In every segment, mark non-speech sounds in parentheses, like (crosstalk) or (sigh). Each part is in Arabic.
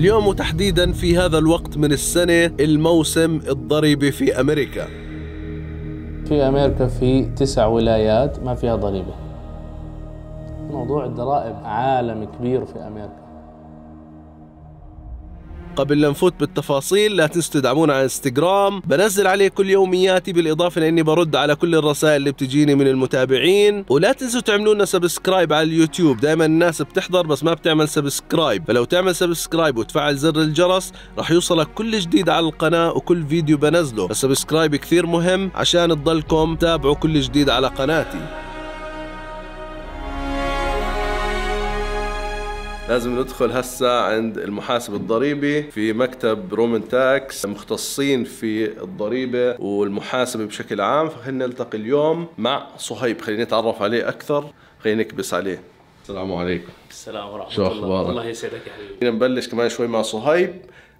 اليوم وتحديدا في هذا الوقت من السنة الموسم الضريبي في أمريكا في أمريكا في تسع ولايات ما فيها ضريبة موضوع الضرائب عالم كبير في أمريكا قبل لا نفوت بالتفاصيل لا تنسوا تدعمونا على انستغرام بنزل عليه كل يومياتي بالاضافه لاني برد على كل الرسائل اللي بتجيني من المتابعين ولا تنسوا تعملوا لنا سبسكرايب على اليوتيوب دائما الناس بتحضر بس ما بتعمل سبسكرايب فلو تعمل سبسكرايب وتفعل زر الجرس راح يوصلك كل جديد على القناه وكل فيديو بنزله السبسكرايب كثير مهم عشان تضلكم تتابعوا كل جديد على قناتي لازم ندخل هسا عند المحاسب الضريبي في مكتب رومن تاكس مختصين في الضريبة والمحاسبة بشكل عام فخلينا نلتقي اليوم مع صهيب خلينا نتعرف عليه أكثر خلينا نكبس عليه السلام عليكم السلام ورحمة شو الله أخبارك؟ الله يسعدك يا حبيبي خلينا نبلش كمان شوي مع صهيب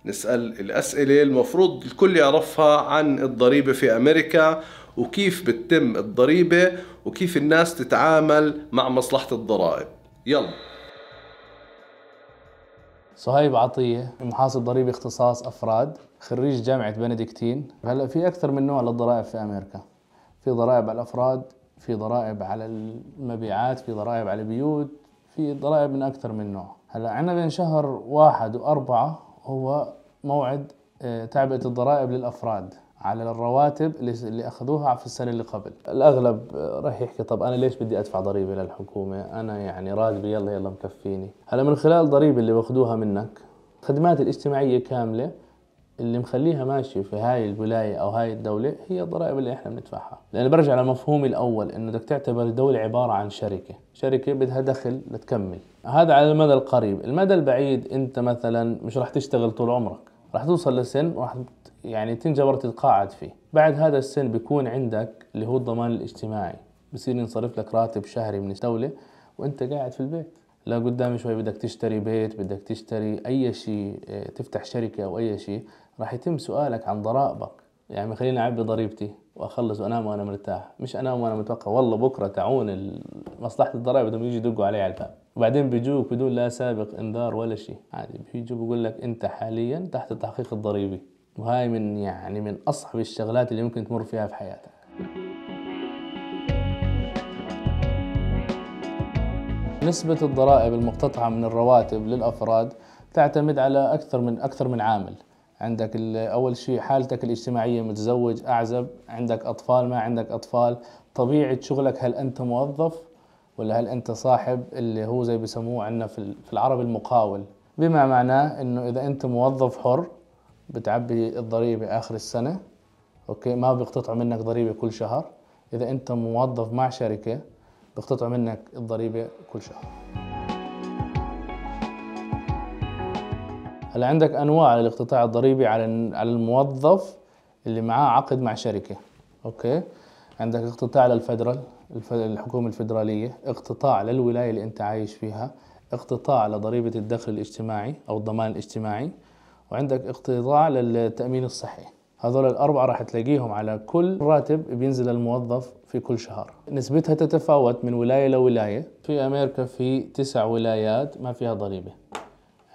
نسأل الأسئلة المفروض الكل يعرفها عن الضريبة في أمريكا وكيف بتتم الضريبة وكيف الناس تتعامل مع مصلحة الضرائب يلا صهيب عطية محاسب ضريبي اختصاص أفراد خريج جامعة بنديكتين هلا في أكثر من نوع للضرائب في أمريكا في ضرائب على الأفراد في ضرائب على المبيعات في ضرائب على البيوت في ضرائب من أكثر من نوع هلا عندنا بين شهر واحد وأربعة هو موعد آه، تعبئة الضرائب للأفراد على الرواتب اللي اخذوها في السنه اللي قبل الاغلب آه، راح يحكي طب انا ليش بدي ادفع ضريبه للحكومه انا يعني راتبي يلا يلا مكفيني هلا من خلال الضريبه اللي باخذوها منك الخدمات الاجتماعيه كامله اللي مخليها ماشي في هاي الولاية أو هاي الدولة هي الضرائب اللي إحنا بندفعها لأن برجع لمفهومي الأول إنه بدك تعتبر الدولة عبارة عن شركة شركة بدها دخل لتكمل هذا على المدى القريب المدى البعيد أنت مثلا مش راح تشتغل طول عمرك راح توصل لسن وراح يعني تنجبر تتقاعد فيه بعد هذا السن بيكون عندك اللي هو الضمان الاجتماعي بصير ينصرف لك راتب شهري من الدولة وانت قاعد في البيت لا قدام شوي بدك تشتري بيت بدك تشتري اي شيء آه، تفتح شركة او اي شيء راح يتم سؤالك عن ضرائبك يعني خليني اعبي ضريبتي واخلص وانام وانا مرتاح مش انام وانا متوقع والله بكره تعون مصلحه الضرائب بدهم يجي يدقوا علي على الباب وبعدين بيجوك بدون لا سابق انذار ولا شيء عادي بيجوا بيقول لك انت حاليا تحت التحقيق الضريبي وهاي من يعني من اصعب الشغلات اللي ممكن تمر فيها في حياتك نسبة الضرائب المقتطعة من الرواتب للأفراد تعتمد على أكثر من أكثر من عامل عندك أول شيء حالتك الاجتماعية متزوج أعزب عندك أطفال ما عندك أطفال طبيعة شغلك هل أنت موظف ولا هل أنت صاحب اللي هو زي بسموه عندنا في العرب المقاول بما معناه أنه إذا أنت موظف حر بتعبي الضريبة آخر السنة أوكي ما بيقتطع منك ضريبة كل شهر إذا أنت موظف مع شركة بيقتطع منك الضريبة كل شهر هلا عندك أنواع للاقتطاع الضريبي على على الموظف اللي معاه عقد مع شركة أوكي عندك اقتطاع للفدرال الحكومة الفدرالية اقتطاع للولاية اللي أنت عايش فيها اقتطاع لضريبة الدخل الاجتماعي أو الضمان الاجتماعي وعندك اقتطاع للتامين الصحي هذول الأربعة راح تلاقيهم على كل راتب بينزل الموظف في كل شهر نسبتها تتفاوت من ولاية لولاية في أمريكا في تسع ولايات ما فيها ضريبة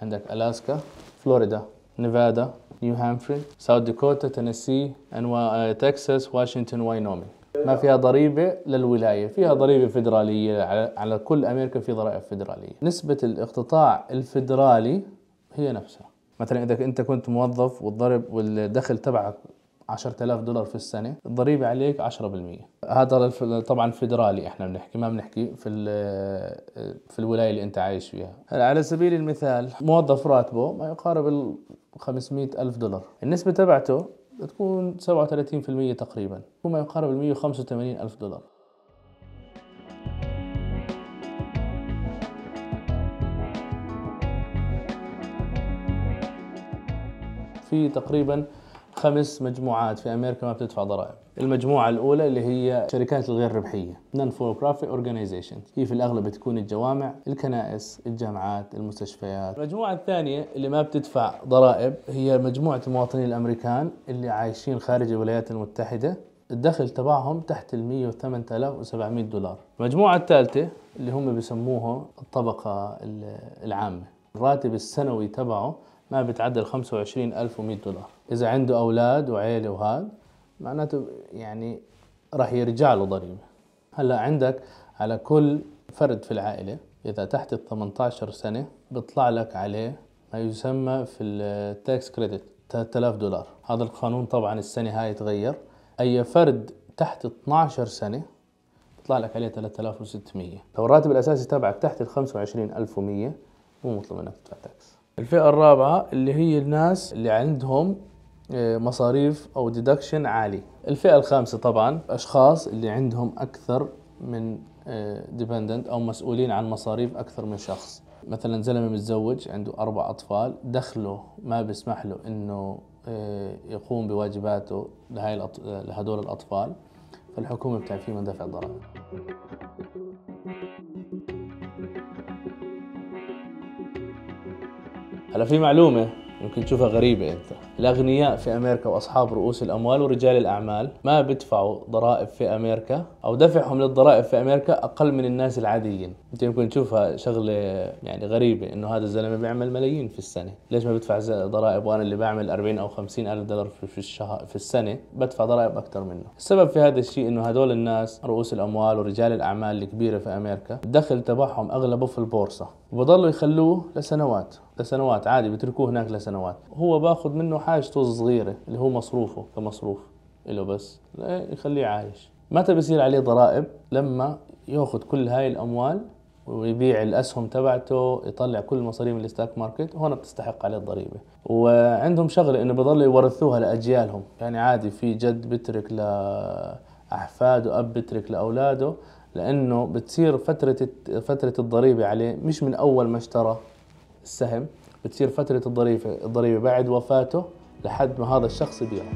عندك ألاسكا فلوريدا نيفادا نيو هامفري ساوث داكوتا تنسي أنوا... آه، تكساس واشنطن واينومي ما فيها ضريبة للولاية فيها ضريبة فيدرالية على, على كل أمريكا في ضرائب فيدرالية نسبة الاقتطاع الفيدرالي هي نفسها مثلا اذا انت كنت موظف والضرب والدخل تبعك 10000 دولار في السنه الضريبه عليك 10% هذا طبعا فيدرالي احنا بنحكي ما بنحكي في في الولايه اللي انت عايش فيها على سبيل المثال موظف راتبه ما يقارب ال 500 ألف دولار النسبة تبعته بتكون 37% تقريبا وما يقارب ال 185 ألف دولار في تقريبا خمس مجموعات في امريكا ما بتدفع ضرائب المجموعة الأولى اللي هي شركات الغير ربحية نون فور بروفيت organizations هي في الأغلب تكون الجوامع الكنائس الجامعات المستشفيات المجموعة الثانية اللي ما بتدفع ضرائب هي مجموعة المواطنين الأمريكان اللي عايشين خارج الولايات المتحدة الدخل تبعهم تحت ال 108700 دولار المجموعة الثالثة اللي هم بيسموها الطبقة العامة الراتب السنوي تبعه ما بتعدل 25100 دولار اذا عنده اولاد وعيله وهذا معناته يعني راح يرجع له ضريبه هلا عندك على كل فرد في العائله اذا تحت ال 18 سنه بيطلع لك عليه ما يسمى في التاكس كريدت 3000 دولار هذا القانون طبعا السنه هاي تغير اي فرد تحت 12 سنه بيطلع لك عليه 3600 لو الراتب الاساسي تبعك تحت ال 25100 مو مطلوب منك تدفع تاكس الفئة الرابعة اللي هي الناس اللي عندهم آه، مصاريف او ديدكشن عالي الفئة الخامسة طبعا اشخاص اللي عندهم اكثر من ديبندنت آه، او مسؤولين عن مصاريف اكثر من شخص مثلا زلمه متزوج عنده اربع اطفال دخله ما بيسمح له انه آه، يقوم بواجباته لهاي لهدول الاطفال فالحكومه بتعفيه من دفع ضرائب هلا في معلومة يمكن تشوفها غريبة أنت الأغنياء في أمريكا وأصحاب رؤوس الأموال ورجال الأعمال ما بيدفعوا ضرائب في أمريكا أو دفعهم للضرائب في أمريكا أقل من الناس العاديين أنت يمكن تشوفها شغلة يعني غريبة إنه هذا الزلمة بيعمل ملايين في السنة ليش ما بدفع ضرائب وأنا اللي بعمل 40 أو 50 ألف دولار في الشهر في السنة بدفع ضرائب أكثر منه السبب في هذا الشيء إنه هدول الناس رؤوس الأموال ورجال الأعمال الكبيرة في أمريكا الدخل تبعهم أغلبه في البورصة وبضلوا يخلوه لسنوات لسنوات عادي بيتركوه هناك لسنوات هو باخذ منه حاجته الصغيره اللي هو مصروفه كمصروف له بس يخليه عايش متى بصير عليه ضرائب لما ياخذ كل هاي الاموال ويبيع الاسهم تبعته يطلع كل من الستاك ماركت هون بتستحق عليه الضريبه وعندهم شغله انه بضلوا يورثوها لاجيالهم يعني عادي في جد بترك لاحفاده اب بترك لاولاده لانه بتصير فتره فتره الضريبه عليه مش من اول ما اشترى السهم بتصير فترة الضريبة الضريبة بعد وفاته لحد ما هذا الشخص يبيعه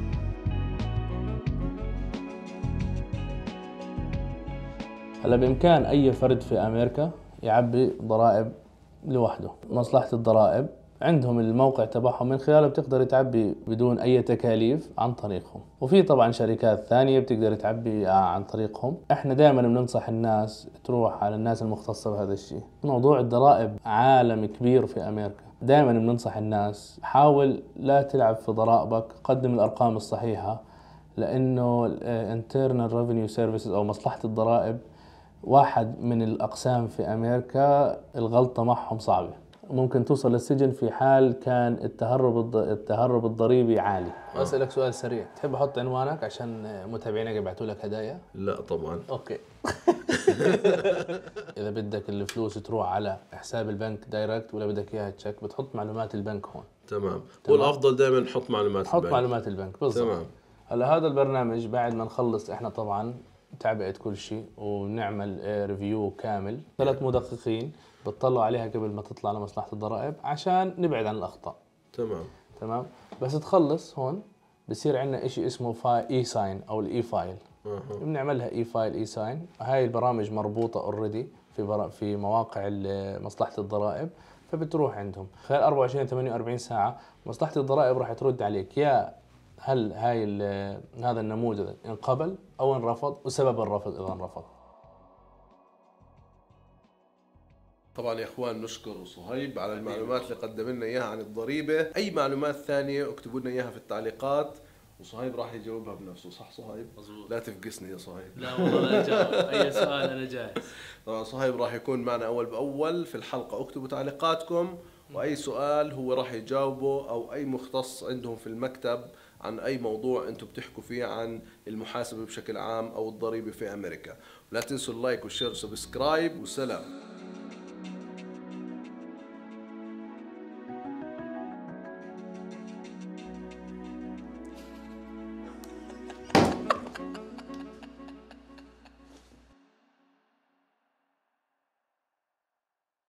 هلا بإمكان أي فرد في أمريكا يعبي ضرائب لوحده مصلحة الضرائب عندهم الموقع تبعهم من خلاله بتقدر تعبي بدون اي تكاليف عن طريقهم وفي طبعا شركات ثانيه بتقدر تعبي آه، عن طريقهم احنا دائما بننصح الناس تروح على الناس المختصه بهذا الشيء موضوع الضرائب عالم كبير في امريكا دائما بننصح الناس حاول لا تلعب في ضرائبك قدم الارقام الصحيحه لانه الانترنال ريفينيو سيرفيسز او مصلحه الضرائب واحد من الاقسام في امريكا الغلطه معهم صعبه ممكن توصل للسجن في حال كان التهرب التهرب الضريبي عالي اسالك سؤال سريع تحب احط عنوانك عشان متابعينك يبعثوا لك هدايا لا طبعا اوكي (laughs) اذا بدك الفلوس تروح على حساب البنك دايركت ولا بدك اياها تشيك بتحط معلومات البنك هون تمام, تمام. والافضل دائما نحط معلومات البنك حط معلومات البنك بالضبط تمام هلا هذا البرنامج بعد ما نخلص احنا طبعا تعبئه كل شيء ونعمل ريفيو آه، كامل ثلاث مدققين بتطلعوا عليها قبل ما تطلع لمصلحه الضرائب عشان نبعد عن الاخطاء تمام تمام بس تخلص هون بصير عندنا شيء اسمه فاي اي ساين او الاي فايل بنعملها اي فايل اي ساين هاي البرامج مربوطه اوريدي في برا في مواقع مصلحه الضرائب فبتروح عندهم خلال 24 48 ساعه مصلحه الضرائب راح ترد عليك يا هل هاي هذا النموذج انقبل او انرفض وسبب الرفض اذا انرفض؟ طبعا يا اخوان نشكر صهيب على المعلومات اللي قدم لنا اياها عن الضريبه، اي معلومات ثانيه اكتبوا لنا اياها في التعليقات وصهيب راح يجاوبها بنفسه صح صهيب؟ مظبوط لا تفقسني يا صهيب لا والله لا جاوب اي سؤال انا جاهز (laughs) طبعا صهيب راح يكون معنا اول باول في الحلقه اكتبوا تعليقاتكم واي سؤال هو راح يجاوبه او اي مختص عندهم في المكتب عن أي موضوع أنتم بتحكوا فيه عن المحاسبة بشكل عام أو الضريبة في أمريكا لا تنسوا اللايك والشير والسبسكرايب وسلام